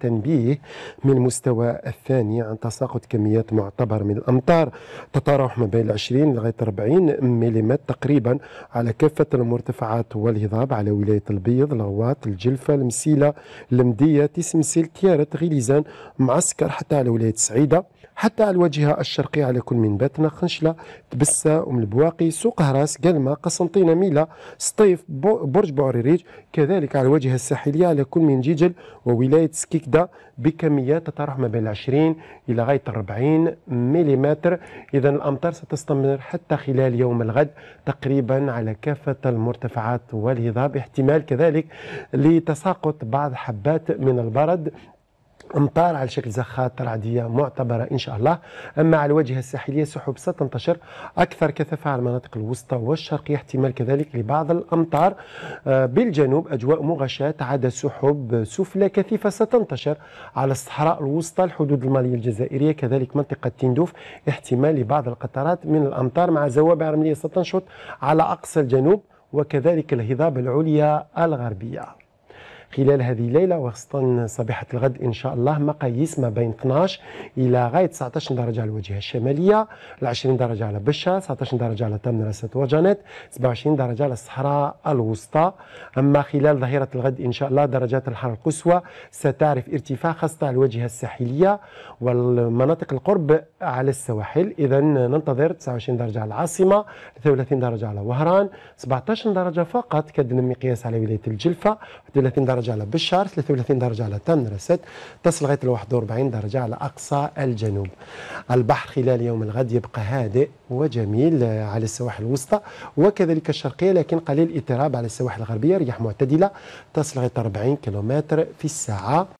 تنبيه من المستوى الثاني عن تساقط كميات معتبر من الأمطار تتراوح ما بين 20 لغاية 40 ملم تقريبا على كافة المرتفعات والهضاب على ولاية البيض الغواط الجلفة المسيلة المدية تسمسيل تيارت غليزان معسكر حتى على ولاية سعيدة حتى على الواجهة الشرقية على كل من باتنا خنشلة تبسة أم البواقي سوق هراس قلمة قسنطينة ميلا سطيف برج بوريريج كذلك على الواجهة الساحلية على كل من جيجل وولاية كيك ده بكميات تتراوح ما بين 20 الى غايه 40 ملم اذا الامطار ستستمر حتى خلال يوم الغد تقريبا على كافه المرتفعات والهضاب احتمال كذلك لتساقط بعض حبات من البرد امطار على شكل زخات رعديه معتبره ان شاء الله اما على الواجهه الساحليه سحب ستنتشر اكثر كثافه على المناطق الوسطى والشرقيه احتمال كذلك لبعض الامطار آه، بالجنوب اجواء مغشاه عدا سحب سفلى كثيفه ستنتشر على الصحراء الوسطى الحدود الماليه الجزائريه كذلك منطقه تندوف احتمال لبعض القطرات من الامطار مع زوابع رمليه ستنشط على اقصى الجنوب وكذلك الهضاب العليا الغربيه خلال هذه الليلة وخاصة صباحة الغد إن شاء الله مقاييس ما بين 12 إلى غاية 19 درجة على الواجهة الشمالية 20 درجة على بشة 19 درجة على تمنرست وجنات 27 درجة على الصحراء الوسطى أما خلال ظهيرة الغد إن شاء الله درجات الحرارة القصوى ستعرف ارتفاع خاصة على الواجهة الساحلية والمناطق القرب على السواحل إذا ننتظر 29 درجة على العاصمة 33 درجة على وهران 17 درجة فقط كد مقياس على ولاية الجلفة 30 درجة درجة على بشار 33 درجة على تنرست تصل غاية 41 درجة على أقصى الجنوب البحر خلال يوم الغد يبقى هادئ وجميل آه، على السواحل الوسطى وكذلك الشرقية لكن قليل اضطراب على السواحل الغربية رياح معتدلة تصل غاية 40 كيلومتر في الساعة